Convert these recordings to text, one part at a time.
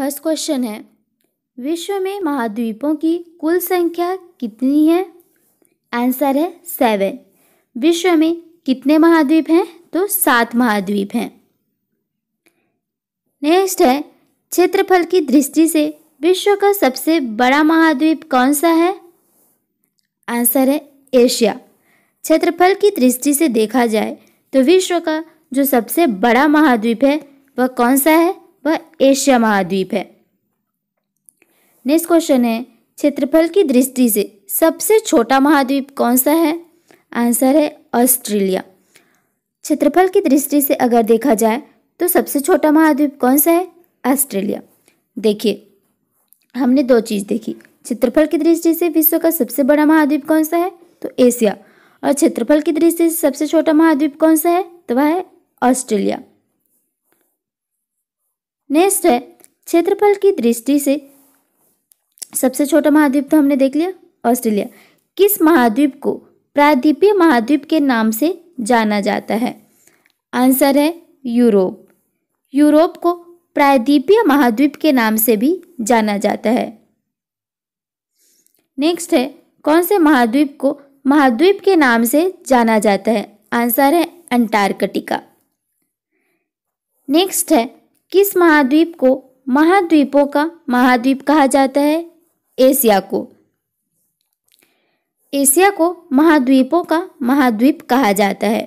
first question है विश्व में महाद्वीपों की कुल संख्या कितनी है आंसर है सेवन विश्व में कितने महाद्वीप हैं तो सात महाद्वीप हैं नेक्स्ट है क्षेत्रफल की दृष्टि से विश्व का सबसे बड़ा महाद्वीप कौन सा है आंसर है एशिया क्षेत्रफल की दृष्टि से देखा जाए तो विश्व का जो सबसे बड़ा महाद्वीप है वह कौन सा है वह एशिया महाद्वीप है नेक्स्ट क्वेश्चन है क्षेत्रफल की दृष्टि से सबसे छोटा महाद्वीप कौन सा है आंसर है ऑस्ट्रेलिया क्षेत्रफल की दृष्टि से अगर देखा जाए तो सबसे छोटा महाद्वीप कौन सा है ऑस्ट्रेलिया देखिए हमने दो चीज़ देखी क्षेत्रफल की दृष्टि से विश्व का सबसे बड़ा महाद्वीप कौन सा है तो एशिया और क्षेत्रफल की दृष्टि से सबसे छोटा महाद्वीप कौन सा है तो वह है ऑस्ट्रेलिया नेक्स्ट है क्षेत्रफल की दृष्टि से सबसे छोटा महाद्वीप तो हमने देख लिया ऑस्ट्रेलिया किस महाद्वीप को प्रायद्वीपीय महाद्वीप के नाम से जाना जाता है आंसर है यूरोप यूरोप को प्रायद्वीपीय महाद्वीप के नाम से भी जाना जाता है नेक्स्ट है कौन से महाद्वीप को महाद्वीप के नाम से जाना जाता है आंसर है अंटार्कटिका नेक्स्ट है किस महाद्वीप को महाद्वीपों का महाद्वीप कहा जाता है एशिया को एशिया को महाद्वीपों का महाद्वीप कहा जाता है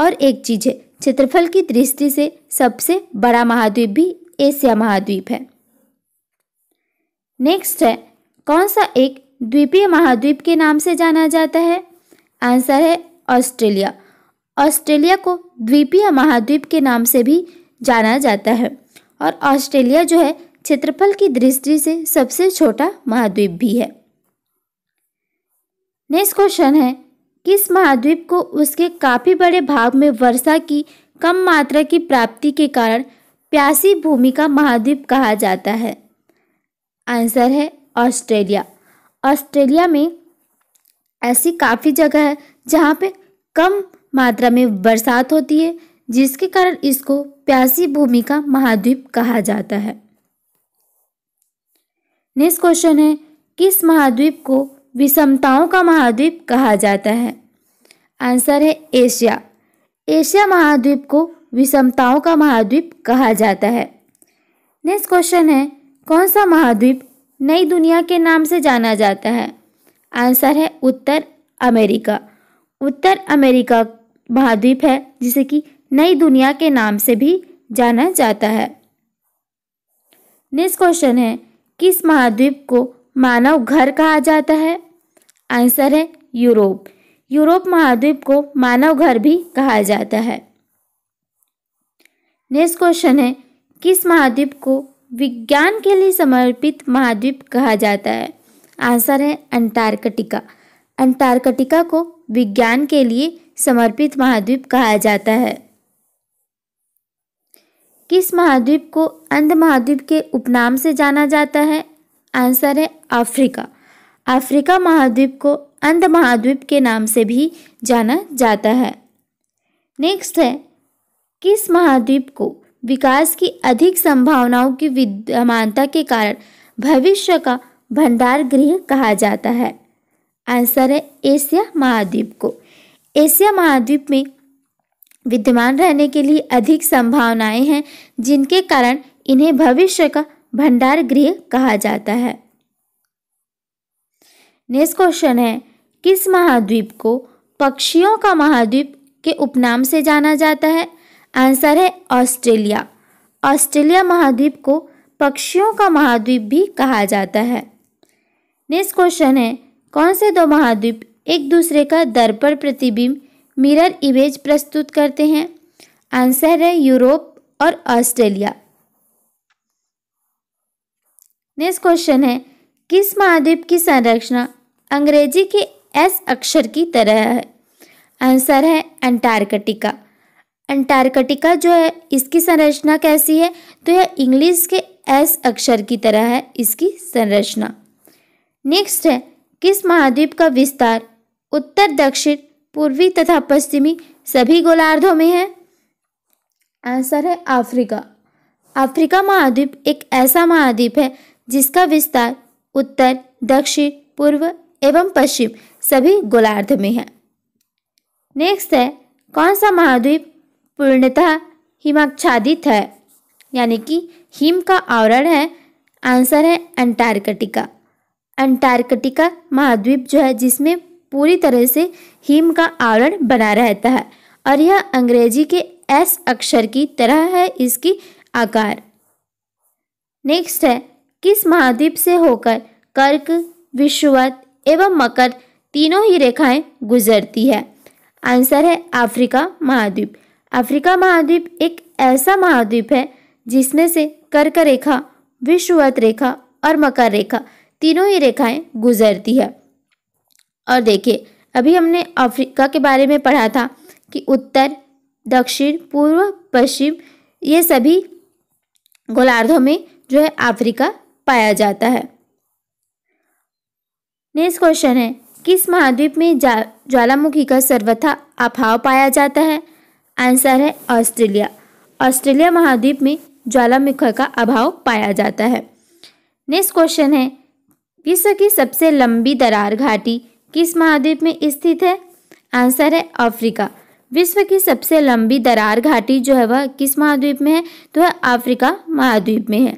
और एक चीज़ है क्षेत्रफल की दृष्टि से सबसे बड़ा महाद्वीप भी एशिया महाद्वीप है नेक्स्ट है कौन सा एक द्वीपीय महाद्वीप के नाम से जाना जाता है आंसर है ऑस्ट्रेलिया ऑस्ट्रेलिया को द्वीपीय महाद्वीप के नाम से भी जाना जाता है और ऑस्ट्रेलिया जो है क्षेत्रफल की दृष्टि से सबसे छोटा महाद्वीप भी है नेक्स्ट क्वेश्चन है किस महाद्वीप को उसके काफ़ी बड़े भाग में वर्षा की कम मात्रा की प्राप्ति के कारण प्यासी भूमि का महाद्वीप कहा जाता है आंसर है ऑस्ट्रेलिया ऑस्ट्रेलिया में ऐसी काफ़ी जगह है जहाँ पे कम मात्रा में बरसात होती है जिसके कारण इसको प्यासी भूमि का महाद्वीप कहा जाता है नेक्स्ट क्वेश्चन है किस महाद्वीप को विषमताओं का महाद्वीप कहा जाता है आंसर है एशिया एशिया महाद्वीप को विषमताओं का महाद्वीप कहा जाता है नेक्स्ट क्वेश्चन है कौन सा महाद्वीप नई दुनिया के नाम से जाना जाता है आंसर है उत्तर अमेरिका उत्तर अमेरिका महाद्वीप है जिसे कि नई दुनिया के नाम से भी जाना जाता है नेक्स्ट क्वेश्चन है किस महाद्वीप को मानव घर कहा जाता है आंसर है यूरोप यूरोप महाद्वीप को मानव घर भी कहा जाता है नेक्स्ट क्वेश्चन है किस महाद्वीप को विज्ञान के लिए समर्पित महाद्वीप कहा जाता है आंसर है अंटार्कटिका अंटार्कटिका को विज्ञान के लिए समर्पित महाद्वीप कहा जाता है किस महाद्वीप को अंध महाद्वीप के उपनाम से जाना जाता है आंसर है अफ्रीका अफ्रीका महाद्वीप को अंध महाद्वीप के नाम से भी जाना जाता है नेक्स्ट है किस महाद्वीप को विकास की अधिक संभावनाओं की विद्यमानता के कारण भविष्य का भंडार गृह कहा जाता है आंसर है एशिया महाद्वीप को एशिया महाद्वीप में विद्यमान रहने के लिए अधिक संभावनाएं हैं जिनके कारण इन्हें भविष्य का भंडार गृह कहा जाता है नेक्स्ट क्वेश्चन है किस महाद्वीप को पक्षियों का महाद्वीप के उपनाम से जाना जाता है आंसर है ऑस्ट्रेलिया ऑस्ट्रेलिया महाद्वीप को पक्षियों का महाद्वीप भी कहा जाता है नेक्स्ट क्वेश्चन है कौन से दो महाद्वीप एक दूसरे का दर्पण प्रतिबिंब मिरर इमेज प्रस्तुत करते हैं आंसर है यूरोप और ऑस्ट्रेलिया नेक्स्ट क्वेश्चन है किस महाद्वीप की संरचना अंग्रेजी के एस अक्षर की तरह है आंसर है अंटार्कटिका अंटार्कटिका जो है इसकी संरचना कैसी है तो यह इंग्लिश के एस अक्षर की तरह है इसकी संरचना नेक्स्ट है किस महाद्वीप का विस्तार उत्तर दक्षिण पूर्वी तथा पश्चिमी सभी गोलार्धों में है आंसर है अफ्रीका अफ्रीका महाद्वीप एक ऐसा महाद्वीप है जिसका विस्तार उत्तर दक्षिण पूर्व एवं पश्चिम सभी गोलार्ध में है नेक्स्ट है कौन सा महाद्वीप पूर्णतः हिमाच्छादित है यानी कि हिम का आवरण है आंसर है अंटार्कटिका अंटार्कटिका महाद्वीप जो है जिसमें पूरी तरह से हिम का आवरण बना रहता है और यह अंग्रेजी के एस अक्षर की तरह है इसकी आकार नेक्स्ट है किस महाद्वीप से होकर कर्क विश्ववत एवं मकर तीनों ही रेखाएं गुजरती है आंसर है अफ्रीका महाद्वीप अफ्रीका महाद्वीप एक ऐसा महाद्वीप है जिसमें से कर्क रेखा विश्ववत रेखा और मकर रेखा तीनों ही रेखाएं गुजरती है और देखिए अभी हमने अफ्रीका के बारे में पढ़ा था कि उत्तर दक्षिण पूर्व पश्चिम ये सभी गोलार्धों में जो है अफ्रीका पाया जाता है नेक्स्ट क्वेश्चन है किस महाद्वीप में ज्वालामुखी का सर्वथा अभाव पाया जाता है आंसर है ऑस्ट्रेलिया ऑस्ट्रेलिया महाद्वीप में ज्वालामुखी का अभाव पाया जाता है नेक्स्ट क्वेश्चन है विश्व की सबसे लंबी दरार घाटी किस महाद्वीप में स्थित है आंसर है अफ्रीका विश्व की सबसे लंबी दरार घाटी जो है वह किस महाद्वीप में है तो वह अफ्रीका महाद्वीप में है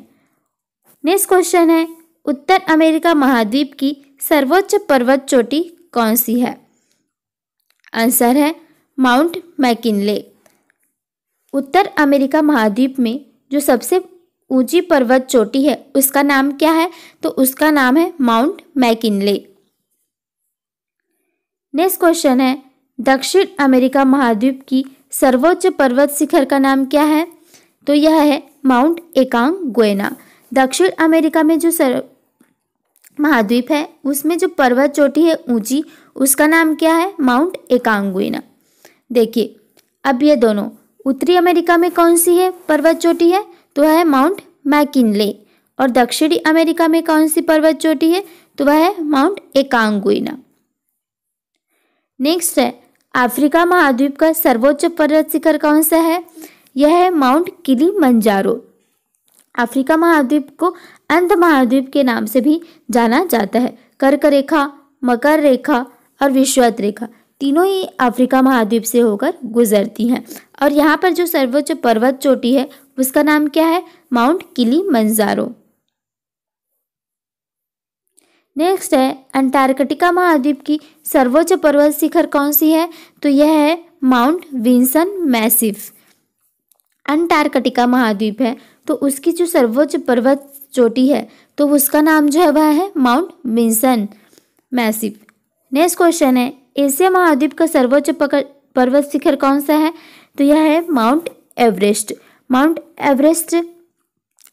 नेक्स्ट क्वेश्चन है उत्तर अमेरिका महाद्वीप की सर्वोच्च पर्वत चोटी कौन सी है आंसर है माउंट मैकिनले उत्तर अमेरिका महाद्वीप में जो सबसे ऊंची पर्वत चोटी है उसका नाम क्या है तो उसका नाम है माउंट मैकिनले नेक्स्ट क्वेश्चन है दक्षिण अमेरिका महाद्वीप की सर्वोच्च पर्वत शिखर का नाम क्या है तो यह है माउंट एकांग गोयना दक्षिण अमेरिका में जो सर महाद्वीप है उसमें जो पर्वत चोटी है ऊंची उसका नाम क्या है माउंट एकांगुइना देखिए अब ये दोनों उत्तरी अमेरिका में कौन सी है पर्वत चोटी है तो है माउंट मैकिनले और दक्षिणी अमेरिका में कौन सी पर्वत चोटी है तो वह है माउंट एकांगुना नेक्स्ट है अफ्रीका महाद्वीप का सर्वोच्च पर्वत शिखर कौन सा है यह है माउंट किली मंजारो अफ्रीका महाद्वीप को अंध महाद्वीप के नाम से भी जाना जाता है कर्क रेखा मकर रेखा और विश्वत रेखा तीनों ही अफ्रीका महाद्वीप से होकर गुजरती हैं और यहाँ पर जो सर्वोच्च पर्वत चोटी है उसका नाम क्या है माउंट किली मंजारो नेक्स्ट है अंटार्कटिका महाद्वीप की सर्वोच्च पर्वत शिखर कौन सी है तो यह है माउंट विंसन मैसिफ अंटार्कटिका महाद्वीप है तो उसकी जो सर्वोच्च पर्वत चोटी है तो उसका नाम जो है वह है mount Vinson Massif next question है एशिया महाद्वीप का सर्वोच्च पर्वत शिखर कौन सा है तो यह है माउंट एवरेस्ट माउंट एवरेस्ट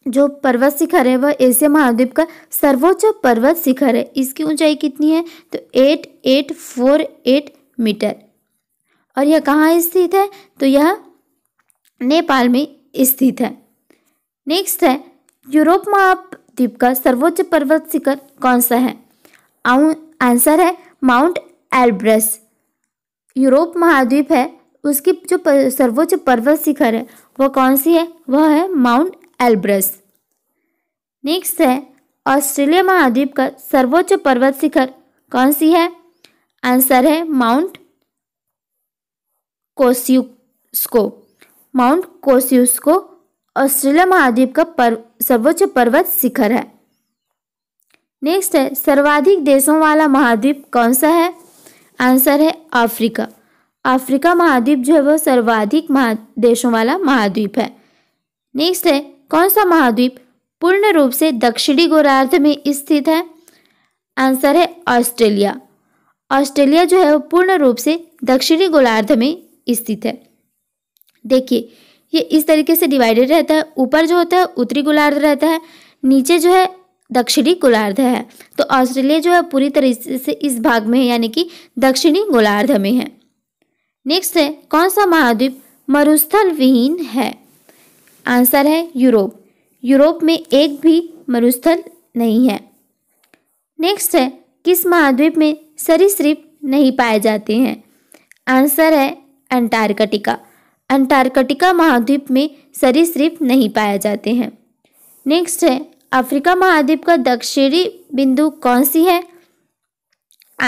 जो पर्वत शिखर है वह एशिया महाद्वीप का सर्वोच्च पर्वत शिखर है इसकी ऊंचाई कितनी है तो eight eight four eight meter और यह कहाँ स्थित है तो यह नेपाल में स्थित है नेक्स्ट है यूरोप महाद्वीप का सर्वोच्च पर्वत शिखर कौन सा है आंसर है माउंट एल्ब्रस यूरोप महाद्वीप है उसकी जो सर्वोच्च पर्वत शिखर है वह कौन सी है वह है माउंट एल्ब्रस नेक्स्ट है ऑस्ट्रेलिया महाद्वीप का सर्वोच्च पर्वत शिखर कौन सी है आंसर है mount Kosciuszko mount Kosciuszko Australia महाद्वीप का पर्व सर्वोच्च पर्वत शिखर है नेक्स्ट है सर्वाधिक देशों वाला महाद्वीप कौन सा है आंसर है अफ्रीका अफ्रीका महाद्वीप जो है वो सर्वाधिक महा देशों वाला महाद्वीप है नेक्स्ट है कौन सा महाद्वीप पूर्ण रूप से दक्षिणी गोलार्ध में स्थित है आंसर है ऑस्ट्रेलिया ऑस्ट्रेलिया जो है वो पूर्ण रूप से दक्षिणी गोलार्ध में स्थित है देखिए ये इस तरीके से डिवाइडेड रहता है ऊपर जो होता है उत्तरी गोलार्ध रहता है नीचे जो है दक्षिणी गोलार्ध है तो ऑस्ट्रेलिया जो है पूरी तरीके से इस भाग में है यानी कि दक्षिणी गोलार्ध में है नेक्स्ट है कौन सा महाद्वीप मरुस्थल विहीन है आंसर है यूरोप यूरोप में एक भी मरुस्थल नहीं है नेक्स्ट है किस महाद्वीप में सरीसृप नहीं पाए जाते हैं आंसर है अंटार्कटिका अंटार्कटिका महाद्वीप में सरीसृप नहीं पाए जाते हैं नेक्स्ट है अफ्रीका महाद्वीप का दक्षिणी बिंदु कौन सी है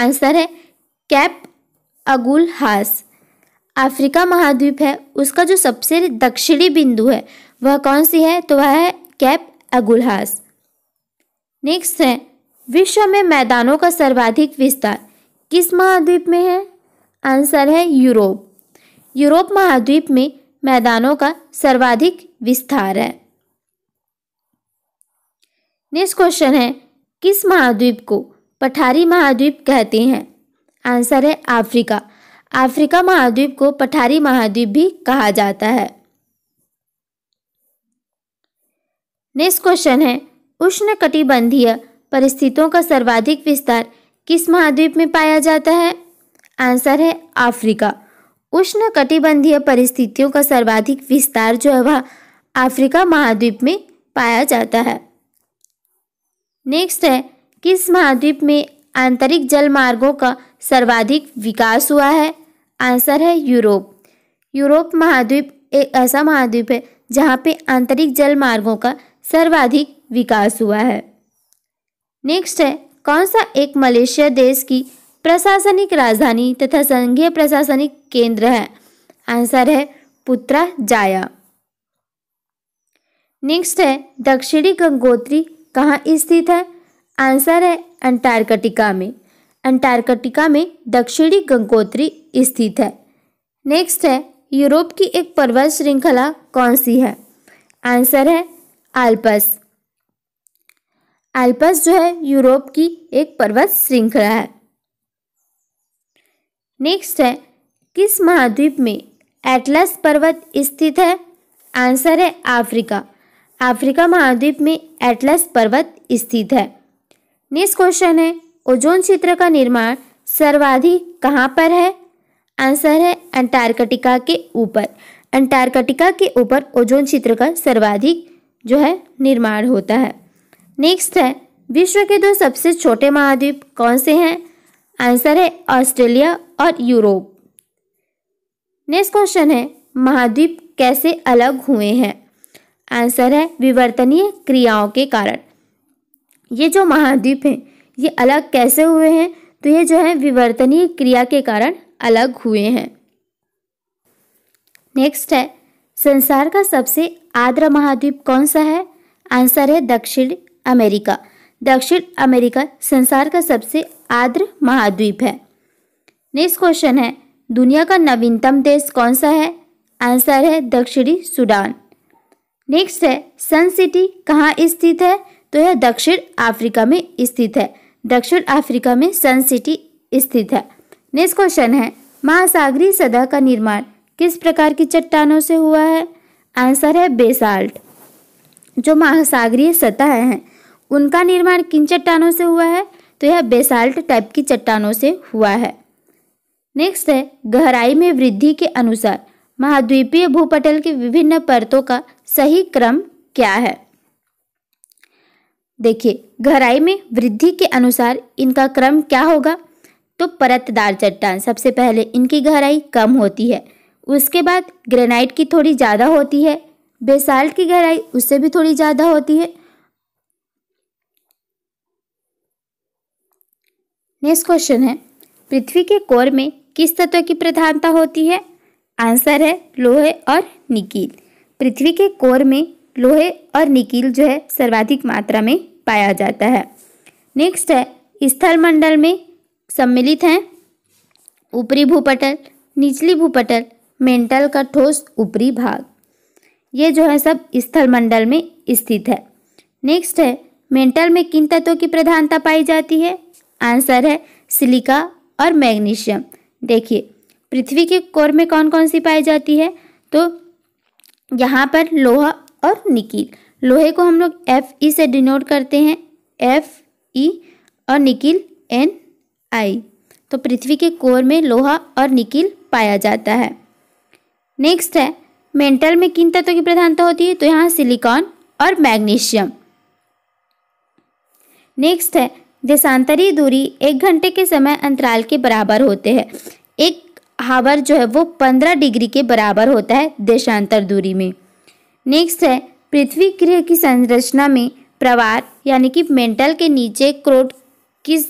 आंसर है कैप अगुल हास अफ्रीका महाद्वीप है उसका जो सबसे दक्षिणी बिंदु है वह कौन सी है तो वह है कैप अगुलहास नेक्स्ट है विश्व में मैदानों का सर्वाधिक विस्तार किस महाद्वीप में है आंसर है यूरोप यूरोप महाद्वीप में मैदानों का सर्वाधिक विस्तार है नेक्स्ट क्वेश्चन है किस महाद्वीप को पठारी महाद्वीप कहते हैं आंसर है अफ्रीका अफ्रीका महाद्वीप को पठारी महाद्वीप भी कहा जाता है नेक्स्ट क्वेश्चन है उष्ण कटिबंधीय परिस्थितियों का सर्वाधिक विस्तार किस महाद्वीप में पाया जाता है आंसर है अफ्रीका उष्ण कटिबंधीय परिस्थितियों का सर्वाधिक विस्तार जो है वह अफ्रीका महाद्वीप में पाया जाता है नेक्स्ट है किस महाद्वीप में आंतरिक जल मार्गों का सर्वाधिक विकास हुआ है आंसर है यूरोप यूरोप महाद्वीप एक ऐसा महाद्वीप है जहाँ पे आंतरिक जल मार्गों का सर्वाधिक विकास हुआ है नेक्स्ट है कौन सा एक मलेशिया देश की प्रशासनिक राजधानी तथा संघीय प्रशासनिक केंद्र है आंसर है पुत्रा जाया नेक्स्ट है दक्षिणी गंगोत्री कहाँ स्थित है आंसर है अंटार्कटिका में अंटार्कटिका में दक्षिणी गंगोत्री स्थित है नेक्स्ट है यूरोप की एक पर्वत श्रृंखला कौन सी है आंसर है आल्पस आल्पस जो है यूरोप की एक पर्वत श्रृंखला है नेक्स्ट है किस महाद्वीप में एटलस पर्वत स्थित है आंसर है अफ्रीका अफ्रीका महाद्वीप में एटलस पर्वत स्थित है नेक्स्ट क्वेश्चन है ओजोन क्षेत्र का निर्माण सर्वाधिक कहाँ पर है आंसर है अंटार्कटिका के ऊपर अंटार्कटिका के ऊपर ओजोन क्षेत्र का सर्वाधिक जो है निर्माण होता है नेक्स्ट है विश्व के दो सबसे छोटे महाद्वीप कौन से हैं आंसर है ऑस्ट्रेलिया और यूरोप नेक्स्ट क्वेश्चन है महाद्वीप कैसे अलग हुए हैं आंसर है विवर्तनीय क्रियाओं के कारण ये जो महाद्वीप हैं ये अलग कैसे हुए हैं तो ये जो है विवर्तनीय क्रिया के कारण अलग हुए हैं नेक्स्ट है संसार का सबसे आर्द्र महाद्वीप कौन सा है आंसर है दक्षिण अमेरिका दक्षिण अमेरिका संसार का सबसे आर्द्र महाद्वीप है नेक्स्ट क्वेश्चन है दुनिया का नवीनतम देश कौन सा है आंसर है दक्षिणी सूडान नेक्स्ट है सन सिटी कहाँ स्थित है तो यह दक्षिण अफ्रीका में स्थित है दक्षिण अफ्रीका में सन सिटी स्थित है नेक्स्ट क्वेश्चन है महासागरी सदा का निर्माण किस प्रकार की चट्टानों से हुआ है आंसर है बेसाल्ट जो महासागरीय सतह हैं उनका निर्माण किन चट्टानों से हुआ है तो यह बेसाल्ट टाइप की चट्टानों से हुआ है नेक्स्ट है गहराई में वृद्धि के अनुसार महाद्वीपीय भूपटल के विभिन्न परतों का सही क्रम क्या है देखिए गहराई में वृद्धि के अनुसार इनका क्रम क्या होगा तो परतदार चट्टान सबसे पहले इनकी गहराई कम होती है उसके बाद ग्रेनाइट की थोड़ी ज़्यादा होती है बेसाल्ट की गहराई उससे भी थोड़ी ज़्यादा होती है नेक्स्ट क्वेश्चन है पृथ्वी के कोर में किस तत्व की प्रधानता होती है आंसर है लोहे और निकील पृथ्वी के कोर में लोहे और निकील जो है सर्वाधिक मात्रा में पाया जाता है नेक्स्ट है स्थल मंडल में सम्मिलित हैं ऊपरी भूपटल निचली भूपटल मेंटल का ठोस ऊपरी भाग ये जो है सब स्थल मंडल में स्थित है नेक्स्ट है मेंटल में किन तत्वों की प्रधानता पाई जाती है आंसर है सिलिका और मैग्नीशियम देखिए पृथ्वी के कोर में कौन कौन सी पाई जाती है तो यहाँ पर लोहा और निकिल लोहे को हम लोग एफ ई e से डिनोट करते हैं एफ ई e और निकिल एन आई तो पृथ्वी के कोर में लोहा और निकिल पाया जाता है नेक्स्ट है मेंटल में किन तत्वों की प्रधानता होती है तो यहाँ सिलिकॉन और मैग्नीशियम नेक्स्ट है देशांतरी दूरी एक घंटे के समय अंतराल के बराबर होते हैं एक हावर जो है वो पंद्रह डिग्री के बराबर होता है देशांतर दूरी में नेक्स्ट है पृथ्वी ग्रह की संरचना में प्रवार यानी कि मेंटल के नीचे क्रोट किस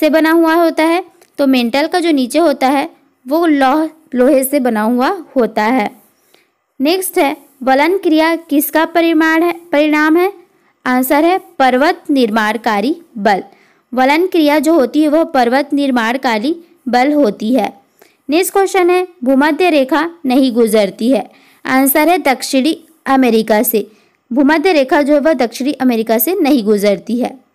से बना हुआ होता है तो मेंटल का जो नीचे होता है वो लौह लोहे से बना हुआ होता है नेक्स्ट है वलन क्रिया किसका परिमाण है परिणाम है आंसर है पर्वत निर्माणकारी बल वलन क्रिया जो होती है वह पर्वत निर्माणकारी बल होती है नेक्स्ट क्वेश्चन है भूमध्य रेखा नहीं गुजरती है आंसर है दक्षिणी अमेरिका से भूमध्य रेखा जो है वह दक्षिणी अमेरिका से नहीं गुजरती है